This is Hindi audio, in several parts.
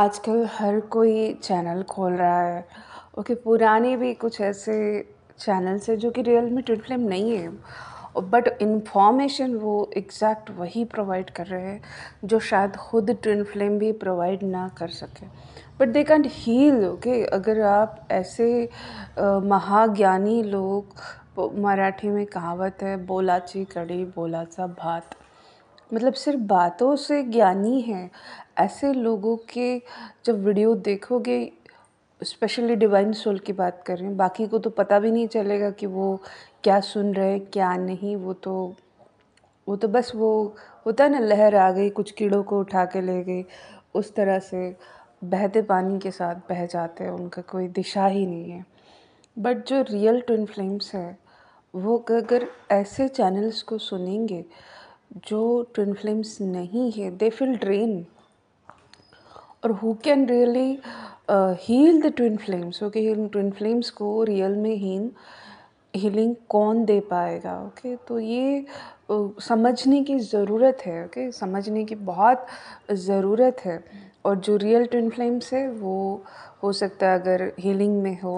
आजकल हर कोई चैनल खोल रहा है ओके पुराने भी कुछ ऐसे चैनल्स हैं जो कि रियल में ट्विट फ्लेम नहीं है बट इन्फॉर्मेशन वो एग्जैक्ट वही प्रोवाइड कर रहे हैं जो शायद खुद ट्विन फ्लेम भी प्रोवाइड ना कर सके but they can't heal okay अगर आप ऐसे महाज्ञानी लोग मराठी में कहावत है बोलाची कड़ी बोलाचा भात मतलब सिर्फ बातों से ज्ञानी है ऐसे लोगों के जब वीडियो देखोगे स्पेशली डिवाइन सोल की बात कर रहे हैं बाकी को तो पता भी नहीं चलेगा कि वो क्या सुन रहे हैं क्या नहीं वो तो वो तो बस वो होता है ना लहर आ गई कुछ कीड़ों को उठा के ले गई उस तरह से बहते पानी के साथ बह जाते हैं उनका कोई दिशा ही नहीं है बट जो रियल ट्विन फ्लेम्स है वो अगर ऐसे चैनल्स को सुनेंगे जो ट्विन फ्लेम्स नहीं है दे फील ड्रेन और who can really heal the twin flames okay twin flames को रियल में हील हीलिंग कौन दे पाएगा ओके okay? तो ये uh, समझने की ज़रूरत है ओके okay? समझने की बहुत ज़रूरत है और जो रियल ट्विन फ्लेम्स है वो हो सकता है अगर हीलिंग में हो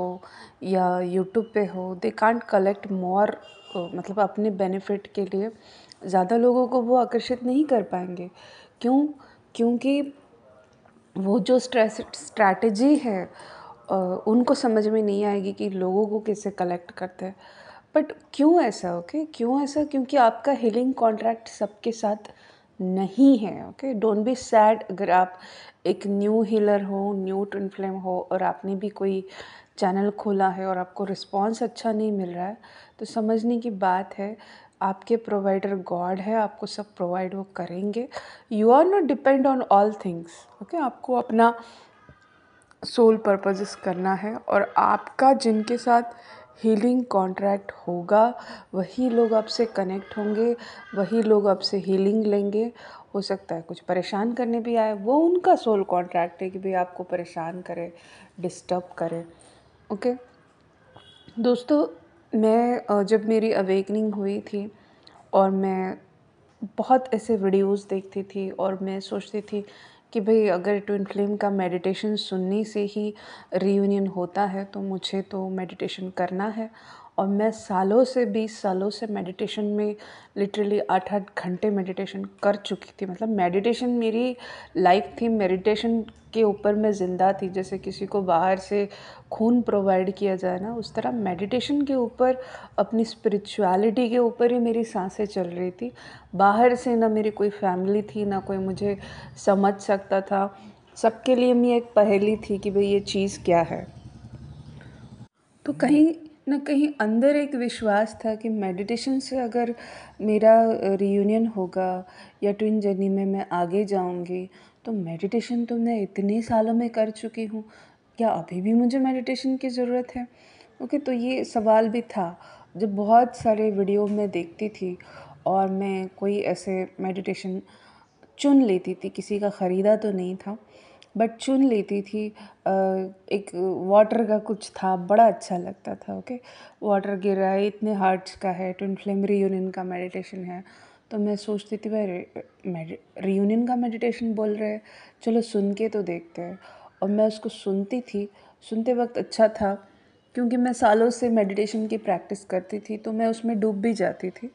या यूट्यूब पे हो दे कांट कलेक्ट मोर मतलब अपने बेनिफिट के लिए ज़्यादा लोगों को वो आकर्षित नहीं कर पाएंगे क्यों क्योंकि वो जो स्ट्रेस स्ट्रैटेजी है उनको समझ में नहीं आएगी कि लोगों को कैसे कलेक्ट करते हैं बट क्यों ऐसा ओके okay? क्यों ऐसा क्योंकि आपका हीलिंग कॉन्ट्रैक्ट सबके साथ नहीं है ओके डोंट बी सैड अगर आप एक न्यू हीलर हो न्यू ट्विन फ्लेम हो और आपने भी कोई चैनल खोला है और आपको रिस्पांस अच्छा नहीं मिल रहा है तो समझने की बात है आपके प्रोवाइडर गॉड है आपको सब प्रोवाइड वो करेंगे you are not depend on all things okay आपको अपना सोल पर्पजेस करना है और आपका जिनके साथ हीलिंग कॉन्ट्रैक्ट होगा वही लोग आपसे कनेक्ट होंगे वही लोग आपसे हीलिंग लेंगे हो सकता है कुछ परेशान करने भी आए वो उनका सोल कॉन्ट्रैक्ट है कि भाई आपको परेशान करे डिस्टर्ब करे ओके दोस्तों मैं जब मेरी अवेकनिंग हुई थी और मैं बहुत ऐसे वीडियोस देखती थी और मैं सोचती थी कि भाई अगर ट्विन फ्लेम का मेडिटेशन सुनने से ही रीयूनियन होता है तो मुझे तो मेडिटेशन करना है और मैं सालों से बीस सालों से मेडिटेशन में लिटरली आठ आठ घंटे मेडिटेशन कर चुकी थी मतलब मेडिटेशन मेरी लाइफ थी मेडिटेशन के ऊपर मैं ज़िंदा थी जैसे किसी को बाहर से खून प्रोवाइड किया जाए ना उस तरह मेडिटेशन के ऊपर अपनी स्पिरिचुअलिटी के ऊपर ही मेरी सांसें चल रही थी बाहर से ना मेरी कोई फैमिली थी ना कोई मुझे समझ सकता था सबके लिए मैं एक पहेली थी कि भाई ये चीज़ क्या है तो कहीं न कहीं अंदर एक विश्वास था कि मेडिटेशन से अगर मेरा रियूनियन होगा या ट्विन जर्नी में मैं आगे जाऊँगी तो मेडिटेशन तो मैं इतने सालों में कर चुकी हूँ क्या अभी भी मुझे मेडिटेशन की ज़रूरत है ओके तो ये सवाल भी था जब बहुत सारे वीडियो में देखती थी और मैं कोई ऐसे मेडिटेशन चुन लेती थी किसी का ख़रीदा तो नहीं था बट चुन लेती थी एक वाटर का कुछ था बड़ा अच्छा लगता था ओके वाटर गिर रहा है इतने हार्ट का है ट्विन फ्लेम रियूनियन का मेडिटेशन है तो मैं सोचती थी भाई रियूनियन का मेडिटेशन बोल रहे हैं चलो सुन के तो देखते हैं और मैं उसको सुनती थी सुनते वक्त अच्छा था क्योंकि मैं सालों से मेडिटेशन की प्रैक्टिस करती थी तो मैं उसमें डूब भी जाती थी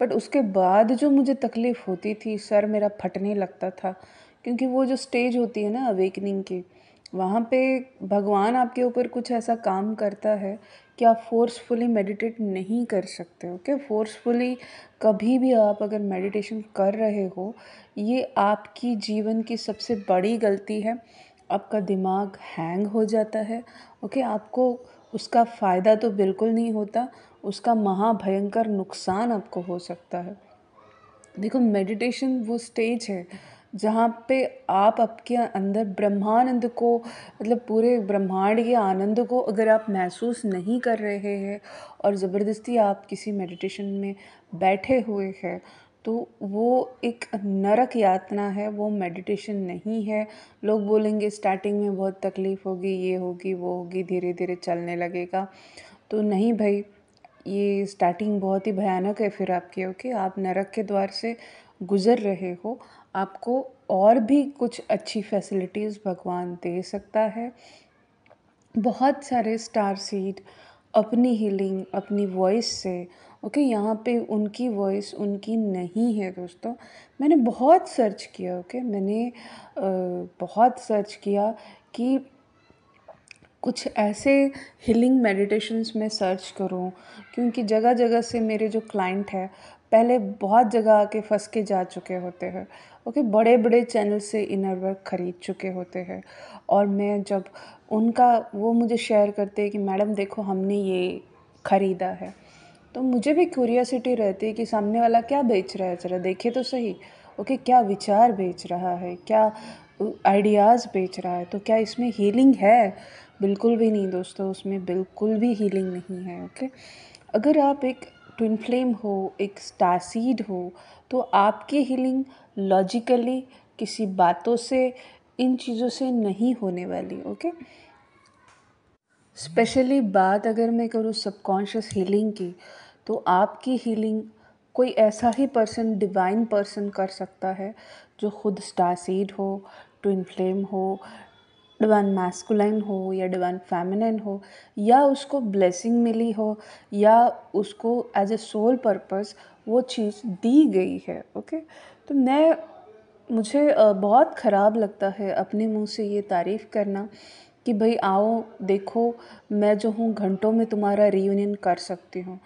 बट उसके बाद जो मुझे तकलीफ़ होती थी सर मेरा फटने लगता था क्योंकि वो जो स्टेज होती है ना अवेकनिंग की वहाँ पे भगवान आपके ऊपर कुछ ऐसा काम करता है कि आप फोर्सफुली मेडिटेट नहीं कर सकते ओके फोर्सफुली कभी भी आप अगर मेडिटेशन कर रहे हो ये आपकी जीवन की सबसे बड़ी गलती है आपका दिमाग हैंग हो जाता है ओके आपको उसका फ़ायदा तो बिल्कुल नहीं होता उसका महाभयंकर नुकसान आपको हो सकता है देखो मेडिटेशन वो स्टेज है जहाँ पे आप आपके अंदर ब्रह्मानंद को मतलब पूरे ब्रह्मांड के आनंद को अगर आप महसूस नहीं कर रहे हैं और ज़बरदस्ती आप किसी मेडिटेशन में बैठे हुए हैं तो वो एक नरक यातना है वो मेडिटेशन नहीं है लोग बोलेंगे स्टार्टिंग में बहुत तकलीफ़ होगी ये होगी वो होगी धीरे धीरे चलने लगेगा तो नहीं भाई ये स्टार्टिंग बहुत ही भयानक है फिर आपके ओके आप नरक के द्वार से गुज़र रहे हो आपको और भी कुछ अच्छी फैसिलिटीज़ भगवान दे सकता है बहुत सारे स्टार सीड अपनी हीलिंग अपनी वॉइस से ओके okay, यहाँ पे उनकी वॉइस उनकी नहीं है दोस्तों मैंने बहुत सर्च किया ओके okay? मैंने बहुत सर्च किया कि कुछ ऐसे हीलिंग मेडिटेशंस में सर्च करूँ क्योंकि जगह जगह से मेरे जो क्लाइंट है पहले बहुत जगह आके फंस के जा चुके होते हैं ओके बड़े बड़े चैनल से इनर वर्क ख़रीद चुके होते हैं और मैं जब उनका वो मुझे शेयर करते हैं कि मैडम देखो हमने ये ख़रीदा है तो मुझे भी क्यूरियोसिटी रहती है कि सामने वाला क्या बेच रहा है ज़रा देखे तो सही ओके क्या विचार बेच रहा है क्या आइडियाज़ बेच रहा है तो क्या इसमें हीलिंग है बिल्कुल भी नहीं दोस्तों उसमें बिल्कुल भी हीलिंग नहीं है ओके अगर आप एक ट्विन फ्लेम हो एक स्टासीड हो तो आपकी हीलिंग लॉजिकली किसी बातों से इन चीज़ों से नहीं होने वाली ओके स्पेशली बात अगर मैं करूँ सबकॉन्शियस हीलिंग की तो आपकी हीलिंग कोई ऐसा ही पर्सन डिवाइन पर्सन कर सकता है जो खुद स्टार सीड हो ट्विन फ्लेम हो डिवाइन मैस्कुलाइन हो या डिवाइन फेमिनिन हो या उसको ब्लेसिंग मिली हो या उसको एज ए सोल पर्पज़ वो चीज़ दी गई है ओके तो मैं मुझे बहुत ख़राब लगता है अपने मुंह से ये तारीफ़ करना कि भाई आओ देखो मैं जो हूँ घंटों में तुम्हारा रीयूनियन कर सकती हूँ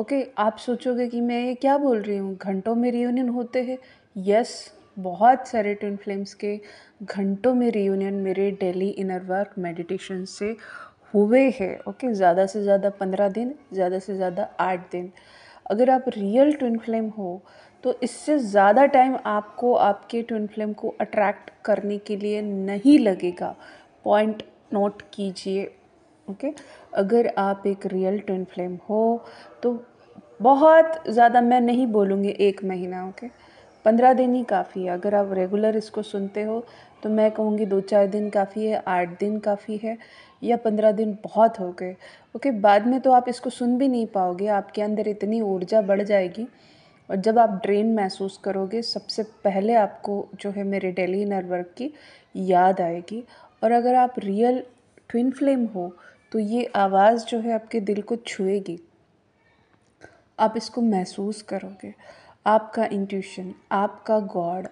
ओके आप सोचोगे कि मैं ये क्या बोल रही हूँ घंटों में रीयूनियन होते हैं यस बहुत सारे ट्विन फ्लेम्स के घंटों में रीयूनियन मेरे डेली इनर वर्क मेडिटेशन से हुए हैं ओके ज़्यादा से ज़्यादा पंद्रह दिन ज़्यादा से ज़्यादा आठ दिन अगर आप रियल ट्विन फ्लेम हो तो इससे ज़्यादा टाइम आपको आपके ट्विन फ्लेम को अट्रैक्ट करने के लिए नहीं लगेगा पॉइंट नोट कीजिए ओके अगर आप एक रियल ट्विन फ्लेम हो तो बहुत ज़्यादा मैं नहीं बोलूँगी एक महीना ओके पंद्रह दिन ही काफ़ी है अगर आप रेगुलर इसको सुनते हो तो मैं कहूँगी दो चार दिन काफ़ी है आठ दिन काफ़ी है या पंद्रह दिन बहुत हो गए ओके बाद में तो आप इसको सुन भी नहीं पाओगे आपके अंदर इतनी ऊर्जा बढ़ जाएगी और जब आप ड्रेन महसूस करोगे सबसे पहले आपको जो है मेरे डेली इनर वर्क की याद आएगी और अगर आप रियल ट्विन फ्लेम हो तो ये आवाज़ जो है आपके दिल को छुएगी आप इसको महसूस करोगे आपका इंट्यूशन आपका गॉड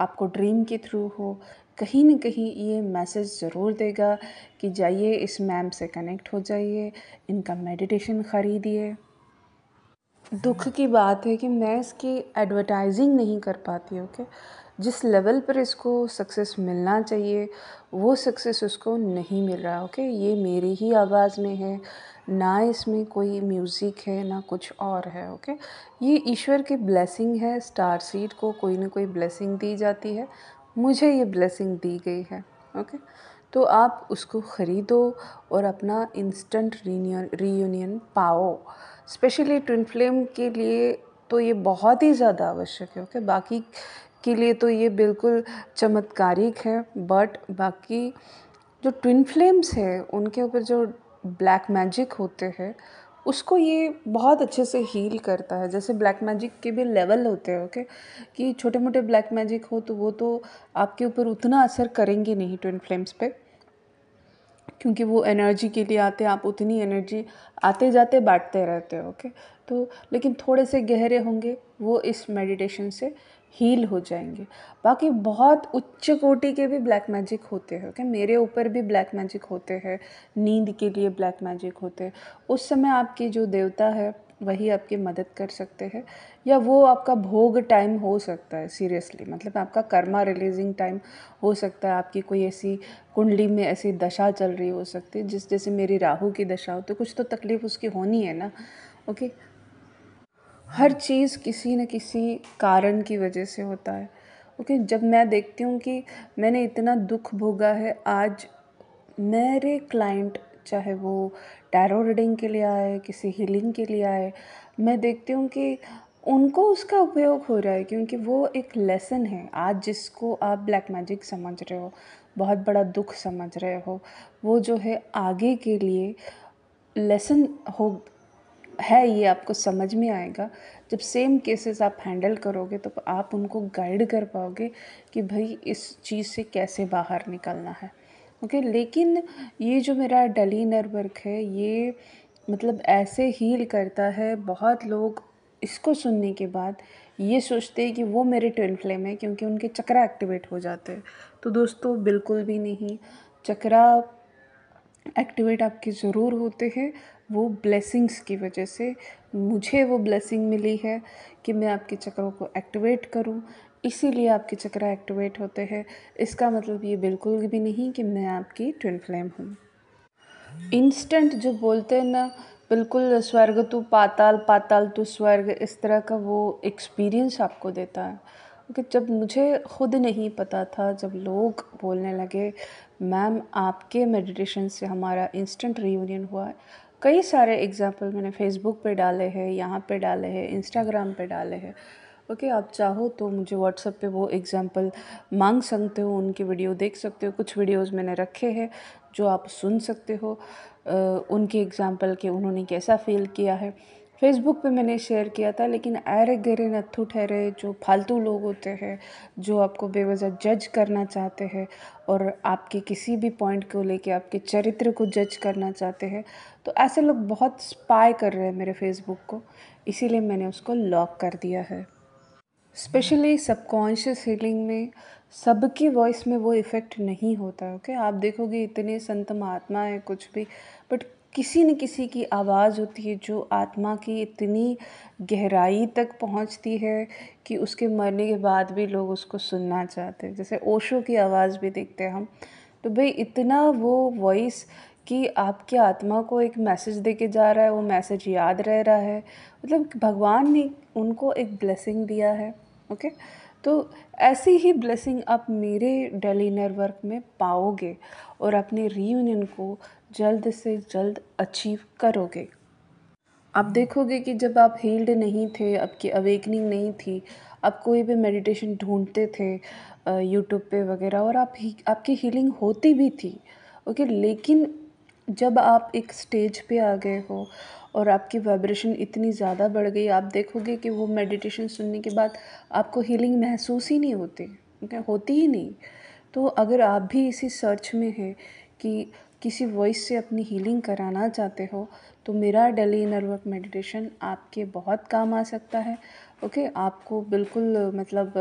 आपको ड्रीम के थ्रू हो कहीं ना कहीं ये मैसेज ज़रूर देगा कि जाइए इस मैम से कनेक्ट हो जाइए इनका मेडिटेशन ख़रीदिए दुख हम्म। की बात है कि मैं इसकी एडवर्टाइजिंग नहीं कर पाती ओके जिस लेवल पर इसको सक्सेस मिलना चाहिए वो सक्सेस उसको नहीं मिल रहा ओके ये मेरी ही आवाज़ में है ना इसमें कोई म्यूज़िक है ना कुछ और है ओके ये ईश्वर की ब्लेसिंग है स्टार सीड को कोई ना कोई ब्लेसिंग दी जाती है मुझे ये ब्लेसिंग दी गई है ओके तो आप उसको ख़रीदो और अपना इंस्टेंट रीयूनियन पाओ स्पेशली ट्विन फ्लेम के लिए तो ये बहुत ही ज़्यादा आवश्यक है ओके बाकी के लिए तो ये बिल्कुल चमत्कारिक है बट बाकी जो ट्विन फ्लेम्स है उनके ऊपर जो ब्लैक मैजिक होते हैं उसको ये बहुत अच्छे से हील करता है जैसे ब्लैक मैजिक के भी लेवल होते हैं ओके कि छोटे मोटे ब्लैक मैजिक हो तो वो तो आपके ऊपर उतना असर करेंगे नहीं ट्विन फ्लेम्स पे क्योंकि वो एनर्जी के लिए आते हैं आप उतनी एनर्जी आते जाते बांटते रहते हो ओके तो लेकिन थोड़े से गहरे होंगे वो इस मेडिटेशन से हील हो जाएंगे बाकी बहुत उच्च कोटि के भी ब्लैक मैजिक होते हैं ओके मेरे ऊपर भी ब्लैक मैजिक होते हैं नींद के लिए ब्लैक मैजिक होते हैं उस समय आपके जो देवता है वही आपकी मदद कर सकते हैं या वो आपका भोग टाइम हो सकता है सीरियसली मतलब आपका कर्मा रिलीजिंग टाइम हो सकता है आपकी कोई ऐसी कुंडली में ऐसी दशा चल रही हो सकती है जिस जैसे मेरी राहु की दशा हो तो कुछ तो तकलीफ़ उसकी होनी है ना ओके हर चीज़ किसी न किसी कारण की वजह से होता है ओके जब मैं देखती हूँ कि मैंने इतना दुख भोगा है आज मेरे क्लाइंट चाहे वो टैरो रीडिंग के लिए आए किसी हीलिंग के लिए आए मैं देखती हूँ कि उनको उसका उपयोग हो रहा है क्योंकि वो एक लेसन है आज जिसको आप ब्लैक मैजिक समझ रहे हो बहुत बड़ा दुख समझ रहे हो वो जो है आगे के लिए लेसन हो है ये आपको समझ में आएगा जब सेम केसेस आप हैंडल करोगे तो आप उनको गाइड कर पाओगे कि भाई इस चीज़ से कैसे बाहर निकलना है ओके okay? लेकिन ये जो मेरा डली नर्वर्क है ये मतलब ऐसे हील करता है बहुत लोग इसको सुनने के बाद ये सोचते हैं कि वो मेरे ट्वेल्व फ्लेम है क्योंकि उनके चक्रा एक्टिवेट हो जाते हैं तो दोस्तों बिल्कुल भी नहीं चक्रा एक्टिवेट आपके ज़रूर होते हैं वो ब्लेसिंग्स की वजह से मुझे वो ब्लेसिंग मिली है कि मैं आपके चक्रों को एक्टिवेट करूं इसीलिए आपके चक्र एक्टिवेट होते हैं इसका मतलब ये बिल्कुल भी नहीं कि मैं आपकी ट्विन फ्लेम हूँ इंस्टेंट जो बोलते हैं ना बिल्कुल स्वर्ग तो पाताल पाताल तो स्वर्ग इस तरह का वो एक्सपीरियंस आपको देता है क्योंकि जब मुझे खुद नहीं पता था जब लोग बोलने लगे मैम आपके मेडिटेशन से हमारा इंस्टेंट रीयूनियन हुआ है कई सारे एग्ज़ाम्पल मैंने फ़ेसबुक पे डाले हैं यहाँ पे डाले हैं इंस्टाग्राम पे डाले हैं ओके आप चाहो तो मुझे व्हाट्सएप पे वो एग्ज़ाम्पल मांग सकते हो उनकी वीडियो देख सकते हो कुछ वीडियोस मैंने रखे हैं जो आप सुन सकते हो उनके एग्ज़ाम्पल के उन्होंने कैसा फील किया है फेसबुक पे मैंने शेयर किया था लेकिन ऐरे गेरे नत्थु ठहरे जो फालतू लोग होते हैं जो आपको बेवजह जज करना चाहते हैं और आपके किसी भी पॉइंट को लेके आपके चरित्र को जज करना चाहते हैं तो ऐसे लोग बहुत स्पाई कर रहे हैं मेरे फेसबुक को इसीलिए मैंने उसको लॉक कर दिया है स्पेशली सबकॉन्शियस हीलिंग में सबकी वॉइस में वो इफ़ेक्ट नहीं होता ओके okay? आप देखोगे इतने संत महात्मा है कुछ भी बट किसी न किसी की आवाज़ होती है जो आत्मा की इतनी गहराई तक पहुँचती है कि उसके मरने के बाद भी लोग उसको सुनना चाहते हैं जैसे ओशो की आवाज़ भी देखते हैं हम तो भाई इतना वो वॉइस कि आपकी आत्मा को एक मैसेज दे के जा रहा है वो मैसेज याद रह रहा है मतलब भगवान ने उनको एक ब्लेसिंग दिया है ओके तो ऐसी ही ब्लेसिंग आप मेरे डेली नेटवर्क में पाओगे और अपने रीयूनियन को जल्द से जल्द अचीव करोगे आप देखोगे कि जब आप हील्ड नहीं थे आपकी अवेकनिंग नहीं थी आप कोई भी मेडिटेशन ढूंढते थे यूट्यूब पे वगैरह और आप ही आपकी हीलिंग होती भी थी ओके लेकिन जब आप एक स्टेज पे आ गए हो और आपकी वाइब्रेशन इतनी ज़्यादा बढ़ गई आप देखोगे कि वो मेडिटेशन सुनने के बाद आपको हीलिंग महसूस ही नहीं होती ओके होती ही नहीं तो अगर आप भी इसी सर्च में हैं कि किसी वॉइस से अपनी हीलिंग कराना चाहते हो तो मेरा डेली इनर वर्क मेडिटेशन आपके बहुत काम आ सकता है ओके आपको बिल्कुल मतलब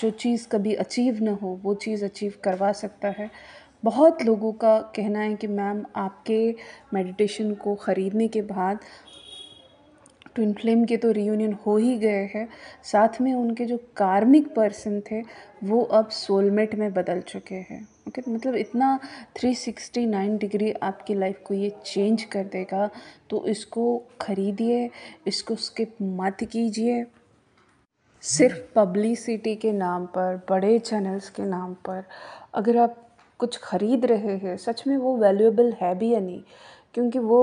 जो चीज़ कभी अचीव ना हो वो चीज़ अचीव करवा सकता है बहुत लोगों का कहना है कि मैम आपके मेडिटेशन को ख़रीदने के बाद ट्विन फ्लेम के तो रियूनियन हो ही गए हैं साथ में उनके जो कार्मिक पर्सन थे वो अब सोलमेट में बदल चुके हैं ओके okay, मतलब इतना 369 डिग्री आपकी लाइफ को ये चेंज कर देगा तो इसको खरीदिए इसको स्किप मत कीजिए सिर्फ पब्लिसिटी के नाम पर बड़े चैनल्स के नाम पर अगर आप कुछ ख़रीद रहे हैं सच में वो वैल्यूएबल है भी या नहीं क्योंकि वो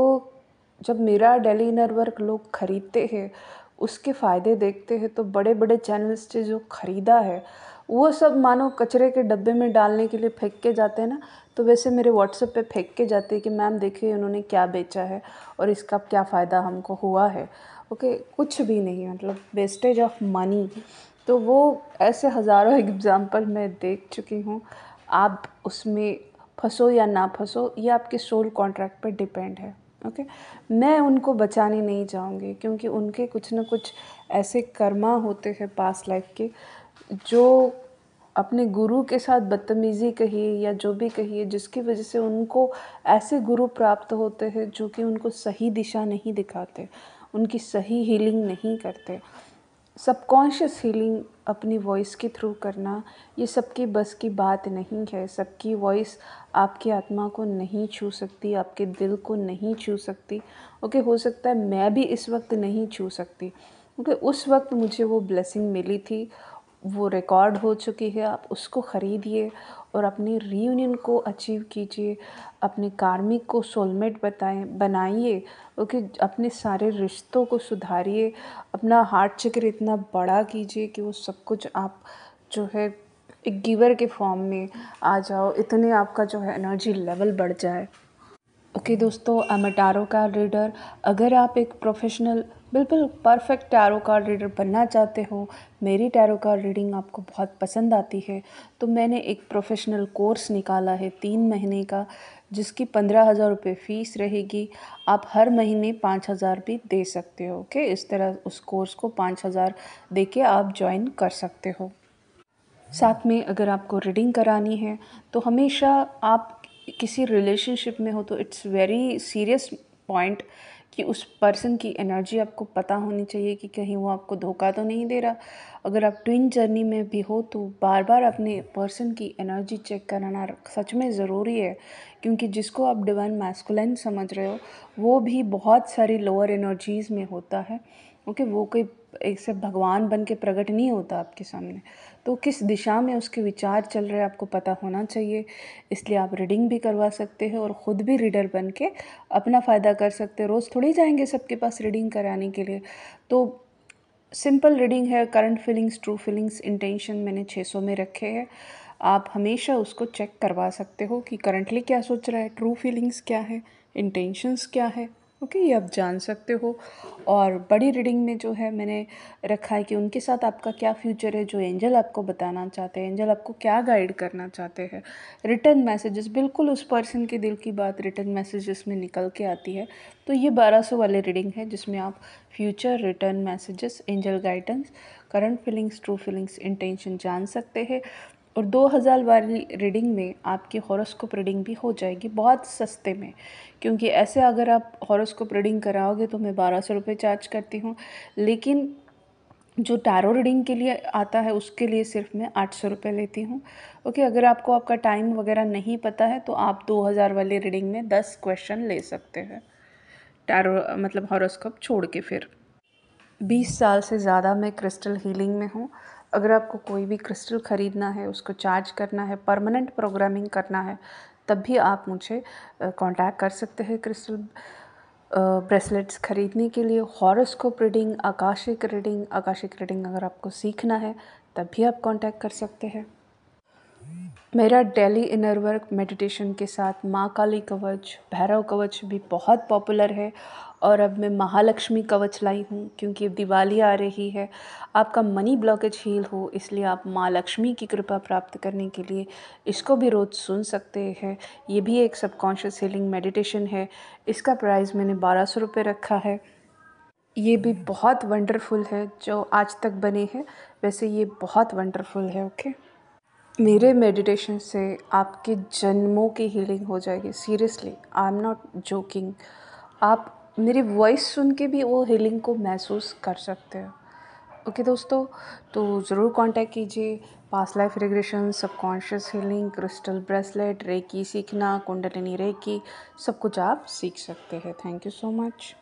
जब मेरा डेली इनर वर्क लोग ख़रीदते हैं उसके फ़ायदे देखते हैं तो बड़े बड़े चैनल्स से जो ख़रीदा है वो सब मानो कचरे के डब्बे में डालने के लिए फेंक के जाते हैं ना तो वैसे मेरे व्हाट्सएप पे फेंक के जाते हैं कि मैम देखिए उन्होंने क्या बेचा है और इसका क्या फ़ायदा हमको हुआ है ओके कुछ भी नहीं मतलब वेस्टेज ऑफ मनी तो वो ऐसे हज़ारों एग्ज़ाम्पल मैं देख चुकी हूँ आप उसमें फंसो या ना फंसो ये आपके सोल कॉन्ट्रैक्ट पर डिपेंड है ओके okay? मैं उनको बचाने नहीं चाहूँगी क्योंकि उनके कुछ ना कुछ ऐसे कर्मा होते हैं पास लाइफ के जो अपने गुरु के साथ बदतमीज़ी कहिए या जो भी कहिए जिसकी वजह से उनको ऐसे गुरु प्राप्त होते हैं जो कि उनको सही दिशा नहीं दिखाते उनकी सही हीलिंग नहीं करते सबकॉन्शियस हीलिंग अपनी वॉइस के थ्रू करना ये सबकी बस की बात नहीं है सबकी वॉइस आपकी आत्मा को नहीं छू सकती आपके दिल को नहीं छू सकती ओके हो सकता है मैं भी इस वक्त नहीं छू सकती क्योंकि उस वक्त मुझे वो ब्लेसिंग मिली थी वो रिकॉर्ड हो चुकी है आप उसको ख़रीदिए और अपनी रीयूनियन को अचीव कीजिए अपने कार्मिक को सोलमेट बताएं बनाइए ओके अपने सारे रिश्तों को सुधारिए अपना हार्ट चक्र इतना बड़ा कीजिए कि वो सब कुछ आप जो है एक गिवर के फॉर्म में आ जाओ इतने आपका जो है एनर्जी लेवल बढ़ जाए ओके दोस्तों I am tarot card reader अगर आप एक प्रोफेशनल बिल्कुल परफेक्ट टैरो कार्ड रीडर बनना चाहते हो मेरी टैरो कार्ड रीडिंग आपको बहुत पसंद आती है तो मैंने एक प्रोफेशनल कोर्स निकाला है तीन महीने का जिसकी पंद्रह हज़ार रुपये फ़ीस रहेगी आप हर महीने पाँच हज़ार भी दे सकते हो ओके इस तरह उस कोर्स को पाँच हज़ार दे के आप ज्वाइन कर सकते हो साथ में अगर आपको रीडिंग करानी है तो हमेशा आप किसी रिलेशनशिप में हो तो इट्स वेरी सीरियस पॉइंट कि उस पर्सन की एनर्जी आपको पता होनी चाहिए कि कहीं वो आपको धोखा तो नहीं दे रहा अगर आप ट्विन जर्नी में भी हो तो बार बार अपने पर्सन की एनर्जी चेक कराना सच में ज़रूरी है क्योंकि जिसको आप डिवाइन मैस्कुलाइन समझ रहे हो वो भी बहुत सारी लोअर एनर्जीज़ में होता है ओके वो कोई एक से भगवान बन के प्रकट नहीं होता आपके सामने तो किस दिशा में उसके विचार चल रहे हैं आपको पता होना चाहिए इसलिए आप रीडिंग भी करवा सकते हैं और ख़ुद भी रीडर बन के अपना फ़ायदा कर सकते हैं रोज़ थोड़ी जाएंगे सबके पास रीडिंग कराने के लिए तो सिंपल रीडिंग है current feelings true feelings intention मैंने छः सौ में रखे हैं आप हमेशा उसको चेक करवा सकते हो कि करंटली क्या सोच रहा है ट्रू फीलिंग्स क्या है इंटेंशंस क्या है ओके ये आप जान सकते हो और बड़ी रीडिंग में जो है मैंने रखा है कि उनके साथ आपका क्या फ्यूचर है जो एंजल आपको बताना चाहते हैं एंजल आपको क्या गाइड करना चाहते हैं रिटर्न मैसेजेस बिल्कुल उस पर्सन के दिल की बात रिटर्न मैसेजेस में निकल के आती है तो ये 1200 वाले रीडिंग है जिसमें आप future return messages angel guidance current feelings true feelings intention जान सकते हैं और 2000 वाली रीडिंग में आपकी हॉरोस्कोप रीडिंग भी हो जाएगी बहुत सस्ते में क्योंकि ऐसे अगर आप हॉरोस्कोप रीडिंग कराओगे तो मैं बारह सौ रुपये चार्ज करती हूँ लेकिन जो टैरो रीडिंग के लिए आता है उसके लिए सिर्फ मैं आठ सौ रुपये लेती हूँ ओके अगर आपको आपका टाइम वगैरह नहीं पता है तो आप दो हज़ार वाली रीडिंग में दस क्वेश्चन ले सकते हैं टैरो मतलब हॉरोस्कोप छोड़ के फिर बीस साल से ज़्यादा मैं क्रिस्टल हीलिंग में हूँ अगर आपको कोई भी क्रिस्टल ख़रीदना है उसको चार्ज करना है परमानेंट प्रोग्रामिंग करना है तब भी आप मुझे कांटेक्ट कर सकते हैं क्रिस्टल ब्रेसलेट्स ख़रीदने के लिए horoscope reading akashic reading akashic reading अगर आपको सीखना है तब भी आप कांटेक्ट कर सकते हैं मेरा डेली इनर वर्क मेडिटेशन के साथ माँ काली कवच भैरव कवच भी बहुत पॉपुलर है और अब मैं महालक्ष्मी कवच लाई हूँ क्योंकि दिवाली आ रही है आपका मनी ब्लॉकेज हील हो इसलिए आप माँ लक्ष्मी की कृपा प्राप्त करने के लिए इसको भी रोज़ सुन सकते हैं ये भी एक सबकॉन्शियस हीलिंग मेडिटेशन है इसका प्राइस मैंने बारह सौ रुपये रखा है ये भी बहुत वंडरफुल है जो आज तक बने हैं वैसे ये बहुत वंडरफुल है ओके okay? मेरे मेडिटेशन से आपके जन्मों की हीलिंग हो जाएगी seriously I am not joking आप मेरी वॉइस सुन के भी वो हीलिंग को महसूस कर सकते हो ओके okay, दोस्तों तो ज़रूर कांटेक्ट कीजिए past life regression subconscious healing crystal bracelet reiki सीखना कुंडलिनी रेकी सब कुछ आप सीख सकते हैं थैंक यू सो मच